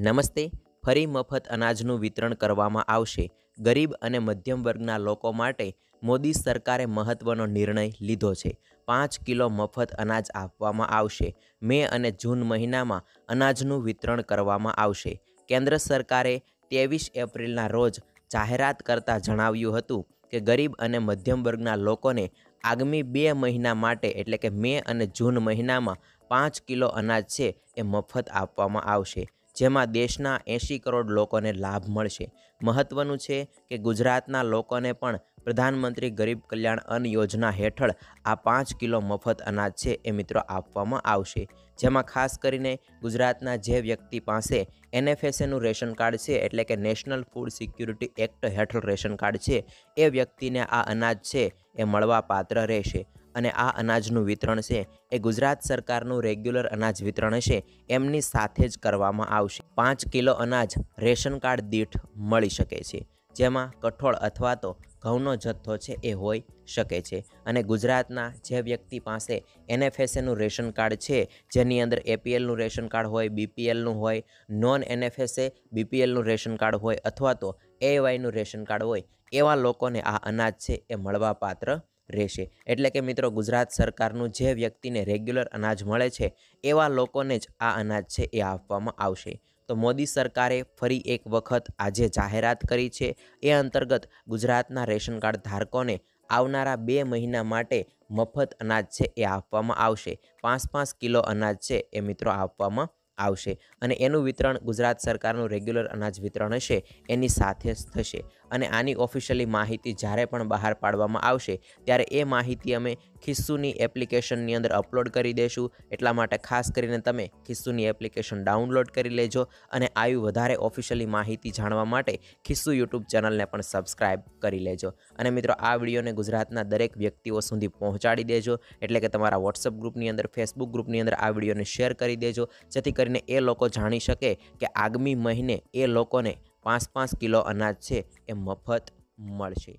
નમસ્તે ફરી મફત અનાજનું વિતરણ કરવામાં આવશે ગરીબ અને મધ્યમ વર્ગના લોકો માટે મોદી સરકારે મહત્વનો નિર્ણય લીધો છે પાંચ કિલો મફત અનાજ આપવામાં આવશે મે અને જૂન મહિનામાં અનાજનું વિતરણ કરવામાં આવશે કેન્દ્ર સરકારે ત્રેવીસ એપ્રિલના રોજ જાહેરાત કરતાં જણાવ્યું હતું કે ગરીબ અને મધ્યમ વર્ગના લોકોને આગામી બે મહિના માટે એટલે કે મે અને જૂન મહિનામાં પાંચ કિલો અનાજ છે એ મફત આપવામાં આવશે જેમાં દેશના એંશી કરોડ લોકોને લાભ મળશે મહત્વનું છે કે ગુજરાતના લોકોને પણ પ્રધાનમંત્રી ગરીબ કલ્યાણ અન્ન યોજના હેઠળ આ પાંચ કિલો મફત અનાજ છે એ મિત્રો આપવામાં આવશે જેમાં ખાસ કરીને ગુજરાતના જે વ્યક્તિ પાસે એનએફએસએનું રેશન કાર્ડ છે એટલે કે નેશનલ ફૂડ સિક્યુરિટી એક્ટ હેઠળ રેશન કાર્ડ છે એ વ્યક્તિને આ અનાજ છે એ મળવા પાત્ર રહેશે અને આ અનાજનું વિતરણ છે એ ગુજરાત સરકારનું રેગ્યુલર અનાજ વિતરણ છે એમની સાથે જ કરવામાં આવશે પાંચ કિલો અનાજ રેશન કાર્ડ દીઠ મળી શકે છે જેમાં કઠોળ અથવા તો ઘઉંનો જથ્થો છે એ હોઈ શકે છે અને ગુજરાતના જે વ્યક્તિ પાસે એનએફએસએનું રેશન કાર્ડ છે જેની અંદર એપીએલનું રેશન કાર્ડ હોય બીપીએલનું હોય નોન એનએફએસએ બીપીએલનું રેશન કાર્ડ હોય અથવા તો એવાયનું રેશન કાર્ડ હોય એવા લોકોને આ અનાજ છે એ મળવાપાત્ર રહેશે એટલે કે મિત્રો ગુજરાત સરકારનું જે વ્યક્તિને રેગ્યુલર અનાજ મળે છે એવા લોકોને જ આ અનાજ છે એ આપવામાં આવશે તો મોદી સરકારે ફરી એક વખત આજે જાહેરાત કરી છે એ અંતર્ગત ગુજરાતના રેશન કાર્ડ ધારકોને આવનારા બે મહિના માટે મફત અનાજ છે એ આપવામાં આવશે પાંચ પાંચ કિલો અનાજ છે એ મિત્રો આપવામાં આવશે અને એનું વિતરણ ગુજરાત સરકારનું રેગ્યુલર અનાજ વિતરણ હશે એની સાથે જ થશે અને આની ઓફિશિયલી માહિતી જ્યારે પણ બહાર પાડવામાં આવશે ત્યારે એ માહિતી અમે ખિસ્સુની એપ્લિકેશનની અંદર અપલોડ કરી દેશું એટલા માટે ખાસ કરીને તમે ખિસ્સુની એપ્લિકેશન ડાઉનલોડ કરી લેજો અને આવી વધારે ઓફિશિયલી માહિતી જાણવા માટે ખિસ્સુ યુટ્યુબ ચેનલને પણ સબસ્ક્રાઇબ કરી લેજો અને મિત્રો આ વિડીયોને ગુજરાતના દરેક વ્યક્તિઓ સુધી પહોંચાડી દેજો એટલે કે તમારા વોટ્સઅપ ગ્રુપની અંદર ફેસબુક ગ્રુપની અંદર આ વિડીયોને શેર કરી દેજો જેથી કરી કરીને એ લોકો જાણી શકે કે આગામી મહિને એ લોકોને પાંચ પાંચ કિલો અનાજ છે એ મફત મળશે